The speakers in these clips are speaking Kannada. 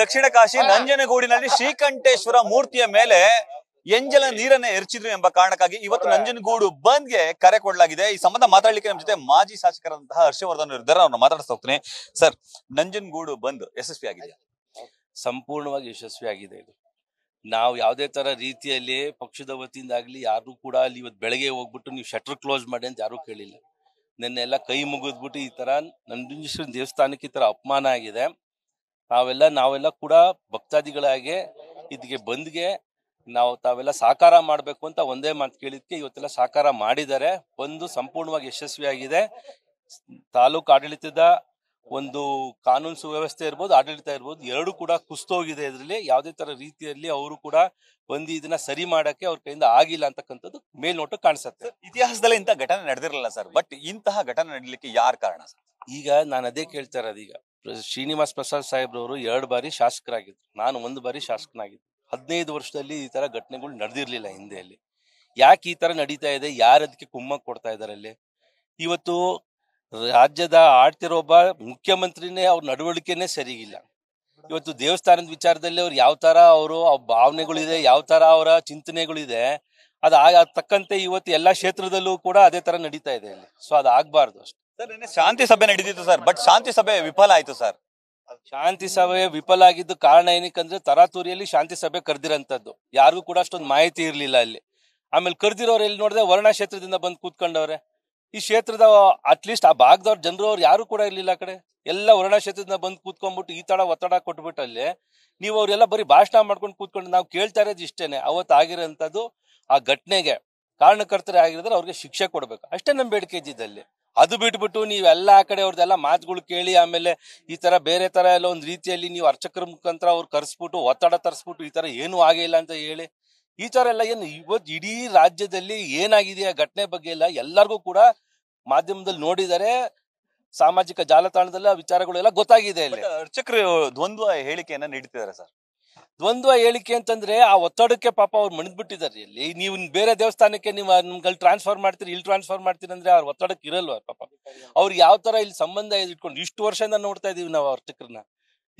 ದಕ್ಷಿಣ ಕಾಶಿ ನಂಜನಗೂಡಿನಲ್ಲಿ ಶ್ರೀಕಂಠೇಶ್ವರ ಮೂರ್ತಿಯ ಮೇಲೆ ಎಂಜಲ ನೀರನ್ನ ಎರಚಿದ್ರು ಎಂಬ ಕಾರಣಕ್ಕಾಗಿ ಇವತ್ತು ನಂಜನಗೂಡು ಬಂದ್ಗೆ ಕರೆ ಕೊಡಲಾಗಿದೆ ಈ ಸಂಬಂಧ ಮಾತಾಡ್ಲಿಕ್ಕೆ ನಮ್ಮ ಜೊತೆ ಮಾಜಿ ಶಾಸಕರಾದಂತಹ ಹರ್ಷವರ್ಧನ್ ಇದ್ದಾರೆ ಅವ್ರನ್ನ ಮಾತಾಡಿಸ್ತಾ ಹೋಗ್ತೀನಿ ಸರ್ ನಂಜನಗೂಡು ಬಂದ್ ಯಶಸ್ವಿ ಆಗಿದೆ ಸಂಪೂರ್ಣವಾಗಿ ಯಶಸ್ವಿ ಆಗಿದೆ ಇದು ನಾವು ಯಾವುದೇ ತರ ರೀತಿಯಲ್ಲಿ ಪಕ್ಷದ ವತಿಯಿಂದ ಆಗಲಿ ಯಾರು ಕೂಡ ಅಲ್ಲಿ ಇವತ್ತು ಬೆಳಗ್ಗೆ ಹೋಗ್ಬಿಟ್ಟು ನೀವು ಶಟರ್ ಕ್ಲೋಸ್ ಮಾಡಿ ಅಂತ ಯಾರು ಕೇಳಿಲ್ಲ ನಿನ್ನೆಲ್ಲ ಕೈ ಮುಗಿದ್ಬಿಟ್ಟು ಈ ತರ ನಂಜನೇಶ್ವರ ದೇವಸ್ಥಾನಕ್ಕೆ ಈ ತರ ಅಪಮಾನ ಆಗಿದೆ ತಾವೆಲ್ಲ ನಾವೆಲ್ಲ ಕೂಡ ಭಕ್ತಾದಿಗಳಾಗೆ ಇದಕ್ಕೆ ಬಂದ್ಗೆ ನಾವು ತಾವೆಲ್ಲ ಸಾಕಾರ ಮಾಡಬೇಕು ಅಂತ ಒಂದೇ ಮಾತು ಕೇಳಿದ್ಕೆ ಇವತ್ತೆಲ್ಲ ಸಾಕಾರ ಮಾಡಿದ್ದಾರೆ ಬಂದು ಸಂಪೂರ್ಣವಾಗಿ ಯಶಸ್ವಿಯಾಗಿದೆ ತಾಲೂಕು ಆಡಳಿತದ ಒಂದು ಕಾನೂನು ಸುವ್ಯವಸ್ಥೆ ಇರ್ಬೋದು ಆಡಳಿತ ಇರ್ಬೋದು ಎರಡು ಕೂಡ ಕುಸ್ತೋಗಿದೆ ಇದರಲ್ಲಿ ಯಾವುದೇ ತರ ರೀತಿಯಲ್ಲಿ ಅವರು ಕೂಡ ಬಂದು ಇದನ್ನ ಸರಿ ಮಾಡಕ್ಕೆ ಅವ್ರ ಕೈಯಿಂದ ಆಗಿಲ್ಲ ಅಂತಕ್ಕಂಥದ್ದು ಮೇಲ್ನೋಟ ಕಾಣಿಸುತ್ತೆ ಇತಿಹಾಸದಲ್ಲಿ ಇಂತಹ ಘಟನೆ ನಡೆದಿರಲ್ಲ ಸರ್ ಬಟ್ ಇಂತಹ ಘಟನೆ ನಡೀಲಿಕ್ಕೆ ಯಾರ ಕಾರಣ ಸರ್ ಈಗ ನಾನು ಅದೇ ಕೇಳ್ತಾ ಇರೋದು ಈಗ ಶ್ರೀನಿವಾಸ್ ಪ್ರಸಾದ್ ಸಾಹೇಬ್ರವರು ಎರಡು ಬಾರಿ ಶಾಸಕರಾಗಿದ್ರು ನಾನು ಒಂದು ಬಾರಿ ಶಾಸಕನಾಗಿದ್ದೆ ಹದಿನೈದು ವರ್ಷದಲ್ಲಿ ಈ ತರ ಘಟನೆಗಳು ನಡೆದಿರ್ಲಿಲ್ಲ ಹಿಂದೆಯಲ್ಲಿ ಯಾಕೆ ಈ ತರ ನಡೀತಾ ಇದೆ ಯಾರು ಅದಕ್ಕೆ ಕುಮ್ಮಕ್ ಕೊಡ್ತಾ ಇದ್ದಾರೆ ಅಲ್ಲಿ ಇವತ್ತು ರಾಜ್ಯದ ಆಡ್ತಿರೋ ಒಬ್ಬ ಮುಖ್ಯಮಂತ್ರಿನೇ ಅವ್ರ ನಡವಳಿಕೆನೇ ಸರಿಗಿಲ್ಲ ಇವತ್ತು ದೇವಸ್ಥಾನದ ವಿಚಾರದಲ್ಲಿ ಅವ್ರು ಯಾವ ತರ ಅವರು ಭಾವನೆಗಳಿದೆ ಯಾವ ತರ ಅವರ ಚಿಂತನೆಗಳಿದೆ ಅದು ತಕ್ಕಂತೆ ಇವತ್ತು ಎಲ್ಲಾ ಕ್ಷೇತ್ರದಲ್ಲೂ ಕೂಡ ಅದೇ ತರ ನಡೀತಾ ಇದೆ ಅಲ್ಲಿ ಸೊ ಅದಾಗಬಾರ್ದು ಅಷ್ಟೇ ಸರ್ ಶಾಂತಿ ಸಭೆ ನಡೆದಿತ್ತು ಸರ್ ಬಟ್ ಶಾಂತಿ ಸಭೆ ವಿಫಲ ಆಯ್ತು ಸರ್ ಶಾಂತಿ ಸಭೆ ವಿಫಲ ಆಗಿದ್ದು ಕಾರಣ ಏನಕ್ಕಂದ್ರೆ ತರಾತೂರಿಯಲ್ಲಿ ಶಾಂತಿ ಸಭೆ ಕರೆದಿರಂತದ್ದು ಯಾರಿಗೂ ಕೂಡ ಅಷ್ಟೊಂದು ಮಾಹಿತಿ ಇರಲಿಲ್ಲ ಅಲ್ಲಿ ಆಮೇಲೆ ಕರೆದಿರೋರು ಎಲ್ಲಿ ನೋಡಿದ್ರೆ ವರ್ಣ ಕ್ಷೇತ್ರದಿಂದ ಬಂದು ಕೂತ್ಕೊಂಡವ್ರೆ ಈ ಕ್ಷೇತ್ರದ ಅಟ್ಲೀಸ್ಟ್ ಆ ಭಾಗದವ್ರ ಜನರು ಅವ್ರು ಯಾರು ಕೂಡ ಇರ್ಲಿಲ್ಲ ಆ ಕಡೆ ಎಲ್ಲ ವರ್ಣ ಕ್ಷೇತ್ರದಿಂದ ಬಂದು ಕೂತ್ಕೊಂಡ್ಬಿಟ್ಟು ಈ ತರ ಒತ್ತಡ ಕೊಟ್ಬಿಟ್ಟಲ್ಲಿ ನೀವು ಅವರೆಲ್ಲ ಬರೀ ಭಾಷಣ ಮಾಡ್ಕೊಂಡು ಕೂತ್ಕೊಂಡು ನಾವು ಕೇಳ್ತಾ ಇರೋದು ಇಷ್ಟೇನೆ ಅವತ್ತು ಆಗಿರೋಂಥದ್ದು ಆ ಘಟನೆಗೆ ಕಾರಣಕರ್ತರೇ ಆಗಿರೋದ್ರೆ ಅವ್ರಿಗೆ ಶಿಕ್ಷೆ ಕೊಡ್ಬೇಕು ಅಷ್ಟೇ ನಮ್ಮ ಬೇಡಿಕೆ ಇದ್ದಿದ್ದಲ್ಲಿ ಅದು ಬಿಟ್ಬಿಟ್ಟು ನೀವೆಲ್ಲ ಆ ಕಡೆ ಅವ್ರದ್ದೆಲ್ಲ ಮಾತುಗಳು ಕೇಳಿ ಆಮೇಲೆ ಈ ತರ ಬೇರೆ ತರ ಎಲ್ಲ ಒಂದು ರೀತಿಯಲ್ಲಿ ನೀವು ಅರ್ಚಕರ ಮುಖಾಂತರ ಅವ್ರು ಕರೆಸ್ಬಿಟ್ಟು ಒತ್ತಡ ತರಿಸ್ಬಿಟ್ಟು ಈ ತರ ಏನೂ ಆಗಿಲ್ಲ ಅಂತ ಹೇಳಿ ಈ ತರ ಎಲ್ಲ ಏನು ಇವತ್ತು ಇಡೀ ರಾಜ್ಯದಲ್ಲಿ ಏನಾಗಿದೆ ಆ ಘಟನೆ ಬಗ್ಗೆ ಎಲ್ಲ ಎಲ್ಲರಿಗೂ ಕೂಡ ಮಾಧ್ಯಮದಲ್ಲಿ ನೋಡಿದರೆ ಸಾಮಾಜಿಕ ಜಾಲತಾಣದಲ್ಲಿ ಆ ವಿಚಾರಗಳು ಎಲ್ಲ ಗೊತ್ತಾಗಿದೆ ಇಲ್ಲಿ ಅರ್ಚಕರು ದ್ವಂದ್ವ ಹೇಳಿಕೆಯನ್ನ ನೀಡ್ತಿದ್ದಾರೆ ಸರ್ ದ್ವಂದ್ವ ಹೇಳಿಕೆ ಅಂತಂದ್ರೆ ಆ ಒತ್ತಡಕ್ಕೆ ಪಾಪ ಅವ್ರು ಮಣಿದ್ಬಿಟ್ಟಿದ್ದಾರೆ ಇಲ್ಲಿ ನೀವು ಬೇರೆ ದೇವಸ್ಥಾನಕ್ಕೆ ನೀವು ಅಲ್ಲಿ ಟ್ರಾನ್ಸ್ಫರ್ ಮಾಡ್ತೀರಿ ಇಲ್ಲಿ ಟ್ರಾನ್ಸ್ಫರ್ ಮಾಡ್ತೀರಿ ಅಂದ್ರೆ ಅವ್ರ ಒತ್ತಡಕ್ಕೆ ಇರಲ್ವ ಪಾಪ ಅವ್ರು ಯಾವ ತರ ಇಲ್ಲಿ ಸಂಬಂಧ ಇಟ್ಕೊಂಡು ಇಷ್ಟು ವರ್ಷದಿಂದ ನೋಡ್ತಾ ಇದೀವಿ ನಾವು ಅರ್ಚಕರನ್ನ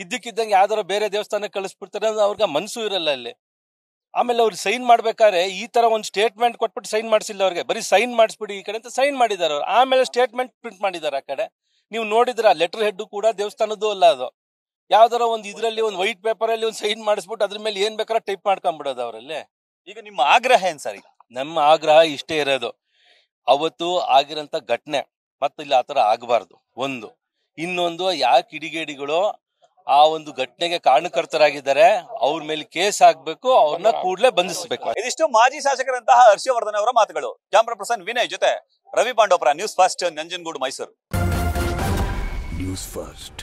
ಇದ್ದಕ್ಕಿದ್ದಂಗೆ ಯಾವ್ದಾರ ಬೇರೆ ದೇವಸ್ಥಾನಕ್ಕೆ ಕಳಿಸ್ಬಿಡ್ತಾರೆ ಅಂದ್ರೆ ಅವ್ರಿಗೆ ಮನ್ಸು ಇರಲ್ಲ ಅಲ್ಲಿ ಆಮೇಲೆ ಅವ್ರು ಸೈನ್ ಮಾಡ್ಬೇಕಾದ್ರೆ ಈ ತರ ಒಂದು ಸ್ಟೇಟ್ಮೆಂಟ್ ಕೊಟ್ಬಿಟ್ಟು ಸೈನ್ ಮಾಡಿಸಿಲ್ಲ ಅವ್ರಿಗೆ ಬರೀ ಸೈನ್ ಮಾಡಿಸ್ಬಿಡಿ ಈ ಕಡೆ ಅಂತ ಸೈನ್ ಮಾಡಿದಾರೆ ಅವ್ರು ಆಮೇಲೆ ಸ್ಟೇಟ್ಮೆಂಟ್ ಪ್ರಿಂಟ್ ಮಾಡಿದ್ದಾರೆ ಆ ಕಡೆ ನೀವು ನೋಡಿದ್ರ ಲೆಟರ್ ಹೆಡ್ ಕೂಡ ದೇವಸ್ಥಾನದ್ದು ಅಲ್ಲ ಅದು ಯಾವ್ದಾರ ಒಂದು ಇದರಲ್ಲಿ ಒಂದು ವೈಟ್ ಪೇಪರ್ ಅಲ್ಲಿ ಒಂದು ಸೈನ್ ಮಾಡಿಸ್ಬಿಟ್ಟು ಅದ್ರ ಮೇಲೆ ಏನ್ ಬೇಕಾದ್ರೆ ಟೈಪ್ ಮಾಡ್ಕೊಂಡ್ಬಿಡೋದು ಅವರಲ್ಲೇ ಈಗ ನಿಮ್ಮ ಆಗ್ರಹ ಏನ್ ಸರಿ ನಮ್ಮ ಆಗ್ರಹ ಇಷ್ಟೇ ಇರೋದು ಅವತ್ತು ಆಗಿರಂತ ಘಟನೆ ಮತ್ತೆ ಇಲ್ಲಿ ಆತರ ಆಗಬಾರ್ದು ಒಂದು ಇನ್ನೊಂದು ಯಾವ ಕಿಡಿಗೇಡಿಗಳು ಆ ಒಂದು ಘಟನೆಗೆ ಕಾರಣಕರ್ತರಾಗಿದ್ದಾರೆ ಅವ್ರ ಮೇಲೆ ಕೇಸ್ ಆಗ್ಬೇಕು ಅವ್ರನ್ನ ಕೂಡ್ಲೇ ಬಂಧಿಸಬೇಕು ಇದಿಷ್ಟು ಮಾಜಿ ಶಾಸಕರಂತಹ ಹರ್ಷವರ್ಧನ್ ಅವರ ಮಾತುಗಳು ಜಾಮ್ರ ಪ್ರಸನ್ ವಿನಯ್ ಜೊತೆ Ravi Pandavapura news first Nanjangud Mysuru news first